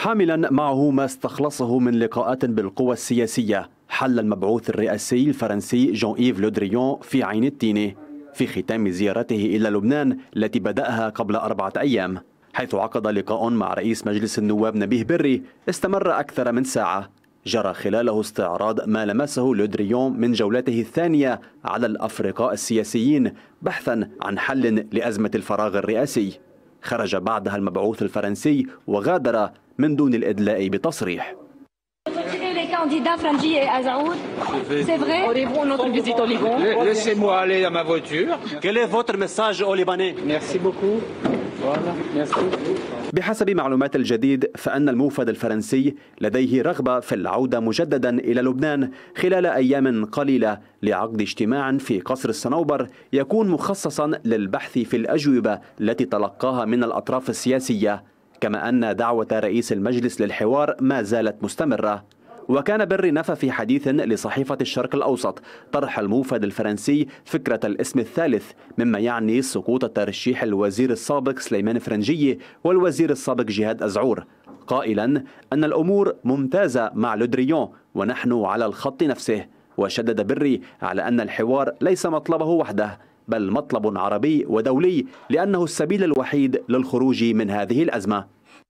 حاملا معه ما استخلصه من لقاءات بالقوى السياسية حل المبعوث الرئاسي الفرنسي جون إيف لودريون في عين التينة في ختام زيارته إلى لبنان التي بدأها قبل أربعة أيام حيث عقد لقاء مع رئيس مجلس النواب نبيه بري استمر أكثر من ساعة جرى خلاله استعراض ما لمسه لودريون من جولته الثانية على الأفرقاء السياسيين بحثا عن حل لأزمة الفراغ الرئاسي خرج بعدها المبعوث الفرنسي وغادر من دون الإدلاء بتصريح بحسب معلومات الجديد فإن الموفد الفرنسي لديه رغبة في العودة مجددا إلى لبنان خلال أيام قليلة لعقد اجتماع في قصر الصنوبر يكون مخصصا للبحث في الأجوبة التي تلقاها من الأطراف السياسية كما أن دعوة رئيس المجلس للحوار ما زالت مستمرة وكان بري نفى في حديث لصحيفة الشرق الأوسط طرح الموفد الفرنسي فكرة الاسم الثالث مما يعني سقوط ترشيح الوزير السابق سليمان فرنجي والوزير السابق جهاد أزعور قائلا أن الأمور ممتازة مع لودريون ونحن على الخط نفسه وشدد بري على أن الحوار ليس مطلبه وحده بل مطلب عربي ودولي لأنه السبيل الوحيد للخروج من هذه الأزمة